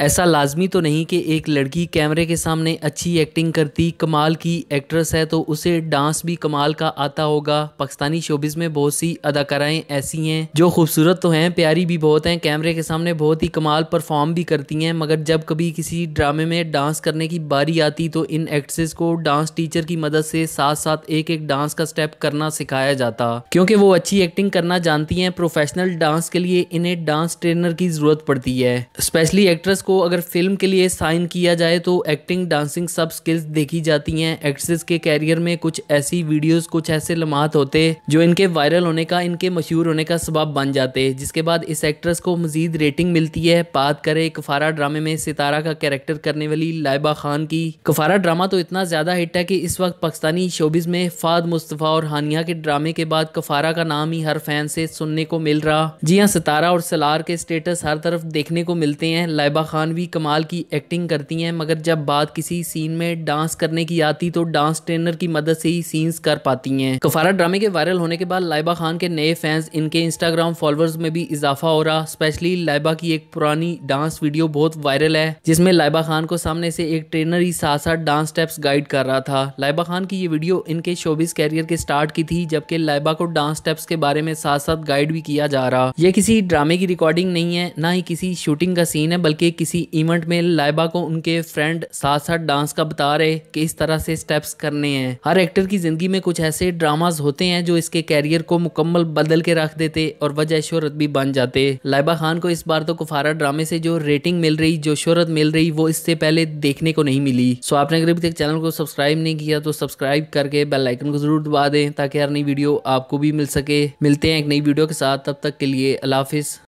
ऐसा लाजमी तो नहीं कि एक लड़की कैमरे के सामने अच्छी एक्टिंग करती कमाल की एक्ट्रेस है तो उसे डांस भी कमाल का आता होगा पाकिस्तानी शोबिस में बहुत सी अदाकाराएं ऐसी हैं जो खूबसूरत तो हैं प्यारी भी बहुत हैं कैमरे के सामने बहुत ही कमाल परफॉर्म भी करती हैं मगर जब कभी किसी ड्रामे में डांस करने की बारी आती तो इन एक्ट्रेस को डांस टीचर की मदद से साथ साथ एक एक डांस का स्टेप करना सिखाया जाता क्योंकि वो अच्छी एक्टिंग करना जानती हैं प्रोफेशनल डांस के लिए इन्हें डांस ट्रेनर की जरूरत पड़ती है स्पेशली एक्ट्रेस को अगर फिल्म के लिए साइन किया जाए तो एक्टिंग डांसिंग सब स्किल्स देखी जाती हैं एक्ट्रेस के कैरियर में कुछ ऐसी वीडियोस कुछ ऐसे लम्हात होते जो इनके वायरल होने का इनके मशहूर होने का सबब बन जाते जिसके बाद इस एक्ट्रेस को मजीद रेटिंग मिलती है बात करें कफारा ड्रामे में सितारा का कैरेक्टर करने वाली लाइबा खान की कफारा ड्रामा तो इतना ज़्यादा हिट है कि इस वक्त पाकिस्तानी शोबिस में फाद मुस्तफ़ा और हानिया के ड्रामे के बाद कफारा का नाम ही हर फैन से सुनने को मिल रहा जी हाँ सितारा और सलार के स्टेटस हर तरफ देखने को मिलते हैं लाइबा खान भी कमाल की एक्टिंग करती हैं मगर जब बात किसी सीन में डांस करने की आती तो डांस ट्रेनर की मदद से ही सीन्स कर पाती हैं कफारा ड्रामे के वायरल होने के बाद लाइबा खान के नए फैंस इनके इंस्टाग्राम फॉलोअर्स में भी इजाफा हो रहा स्पेशली लाइबा की एक पुरानी डांस वीडियो बहुत वायरल है जिसमें लाइबा खान को सामने से एक ट्रेनर ही साथ साथ डांस स्टेप्स गाइड कर रहा था लाइबा खान की ये वीडियो इनके शोबिस कैरियर के स्टार्ट की थी जबकि लाइबा को डांस स्टेप्स के बारे में साथ साथ गाइड भी किया जा रहा यह किसी ड्रामे की रिकॉर्डिंग नहीं है ना ही किसी शूटिंग का सीन है बल्कि किसी इवेंट में लाइबा को उनके फ्रेंड साथ साथ डांस का बता रहे कि इस तरह से स्टेप्स करने हैं हर एक्टर की जिंदगी में कुछ ऐसे ड्रामाज होते हैं जो इसके कैरियर को मुकम्मल बदल के रख देते और वजह शोहरत भी बन जाते लाइबा खान को इस बार तो कुफारा ड्रामे से जो रेटिंग मिल रही जो शोहरत मिल रही वो इससे पहले देखने को नहीं मिली सो आपने अगर अभी तक चैनल को सब्सक्राइब नहीं किया तो सब्सक्राइब करके बेल आइकन को जरूर दबा दें ताकि हर नई वीडियो आपको भी मिल सके मिलते हैं एक नई वीडियो के साथ तब तक के लिए अलाफिज़